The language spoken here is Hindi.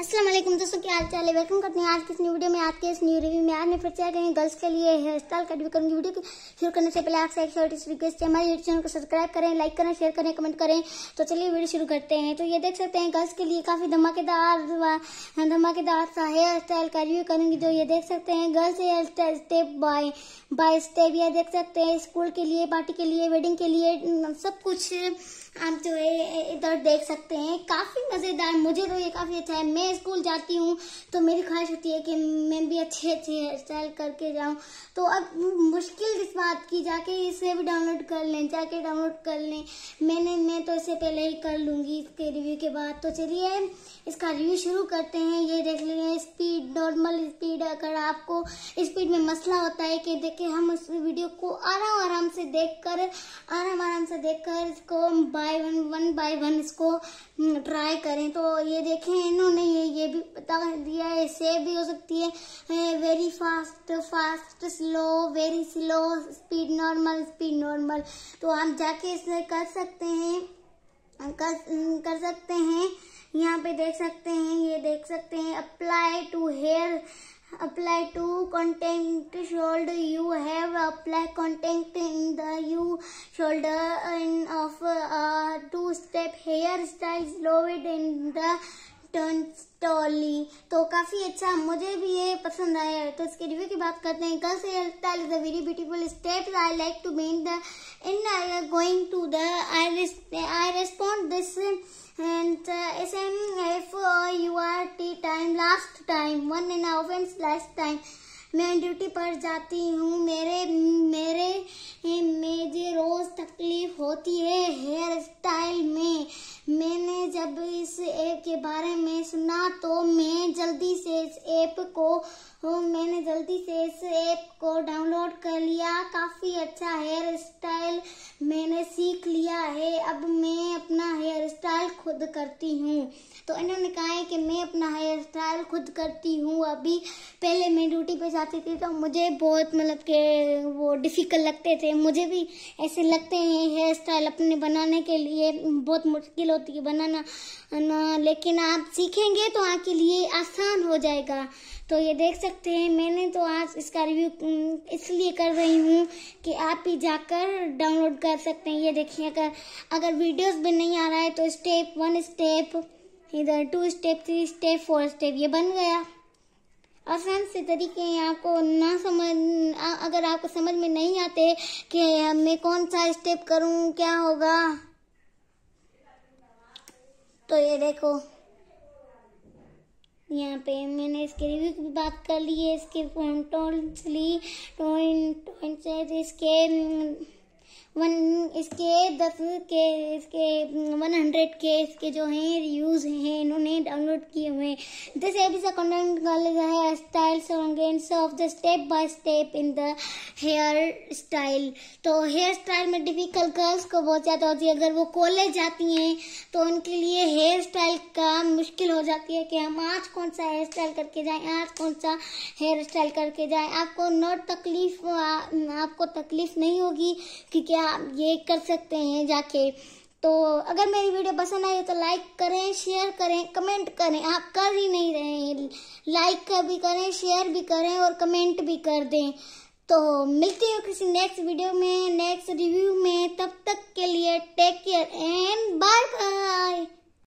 असलम दोस्तों क्या हाल चाल है वेलकम करते हैं आज की इस न्यू वीडियो में आज के इस न्यू रिव्यू में आज मैं फिर चेयर करेंगे गर्ल्स के लिए हेयर स्टाइल का रिव्यू करूँगी वीडियो शुरू करने से पहले आपसे एक छोटी सी रिक्वेस्ट है हमारे यूट्यूब चैनल को सब्सक्राइब करें लाइक करें शेयर करें कमेंट करें तो चलिए वीडियो शुरू करते हैं तो ये देख सकते हैं गर्ल्स के लिए काफ़ी धमाकेदार धमाकेदार सा हेयर स्टाइल का रिव्यू करूँगी जो तो ये देख सकते हैं girls hair style step by by step यह देख सकते हैं स्कूल के लिए पार्टी के लिए वेडिंग के लिए सब कुछ आप जो है इधर देख सकते हैं काफ़ी मज़ेदार मुझे तो ये काफ़ी अच्छा है मैं स्कूल जाती हूँ तो मेरी ख्वाहिश होती है कि मैं भी अच्छे अच्छे हेयर स्टाइल करके जाऊँ तो अब मुश्किल इस बात की जाके इसे भी डाउनलोड कर लें जाके डाउनलोड कर लें मैंने मैं तो इसे पहले ही कर लूँगी इसके रिव्यू के बाद तो चलिए इसका रिव्यू शुरू करते हैं ये देख लीजिए स्पीड नॉर्मल स्पीड अगर आपको स्पीड में मसला होता है कि देखिए हम उस वीडियो को आराम आराम से देख कर आराम आराम से देख कर इसको by one one by one इसको ट्राई हम्म, करें तो ये देखें इन्होंने ये ये भी पता दिया है सेव भी हो सकती है very fast fast slow very slow speed normal speed normal तो हम जाके इसे कर सकते हैं कर, कर सकते हैं यहाँ पे देख सकते हैं ये देख सकते हैं apply to hair apply to contact should you have apply contact in the you shoulder in of a uh, two step hairstyle slow it in the turn टॉली तो काफ़ी अच्छा मुझे भी ये पसंद आया है तो इसके रिव्यू की बात करते हैं girls hair style is a very beautiful step I like to main the in I going to the I I respond this and S M last time one and half and last time मैं ड्यूटी पर जाती हूँ मेरे मेरे मुझे रोज़ तकलीफ होती है हेयर स्टाइल में मैंने जब इस ऐप के बारे में सुना तो मैं जल्दी से इस ऐप को हम्म, मैंने जल्दी से इस ऐप को डाउनलोड कर लिया काफ़ी अच्छा हेयर स्टाइल मैंने सीख लिया है अब मैं अपना हेयर स्टाइल खुद करती हूँ तो इन्होंने कहा है कि मैं अपना हेयर स्टाइल खुद करती हूँ अभी पहले मैं ड्यूटी पे जाती थी तो मुझे बहुत मतलब के वो डिफ़िकल्ट लगते थे मुझे भी ऐसे लगते हैं हेयर स्टाइल अपने बनाने के लिए बहुत मुश्किल होती है बनाना ना लेकिन आप सीखेंगे तो आपके लिए आसान हो जाए जाएगा तो ये देख सकते हैं मैंने तो आज इसका रिव्यू इसलिए कर रही हूँ कि आप भी जाकर डाउनलोड कर सकते हैं ये देखिए अगर अगर वीडियोस भी नहीं आ रहा है तो स्टेप वन स्टेप इधर two step three step four step ये बन गया आसान से तरीके हैं आपको ना समझ अगर आपको समझ में नहीं आते कि मैं कौन सा स्टेप करूँ क्या होगा तो ये देखो यहाँ पे मैंने इसके रिव्यू की बात कर ली है इसके टोल्स ली इसके वन mm, इसके दस के इसके वन mm, हंड्रेड के इसके जो हैं रिव्यूज हैं इन्होंने डाउनलोड किए हुए this app is content college है styles organs of the step by step in the hair style तो हेयर स्टाइल में डिफिकल्ट गर्ल्स को बहुत ज़्यादा होती है अगर वो कॉलेज जाती हैं तो उनके लिए हेयर स्टाइल का मुश्किल हो जाती है कि हम आज कौन सा हेयर स्टाइल करके जाएं आज कौन सा हेयर स्टाइल करके जाएं आपको नॉट तकलीफ आपको तकलीफ नहीं होगी कि क्या आप ये कर सकते हैं जाके तो अगर मेरी वीडियो पसंद आई तो लाइक करें शेयर करें कमेंट करें आप कर ही नहीं रहे हैं लाइक कर भी करें शेयर भी करें और कमेंट भी कर दें तो मिलती हूँ किसी नेक्स्ट वीडियो में नेक्स्ट रिव्यू में तब तक के लिए take care and bye bye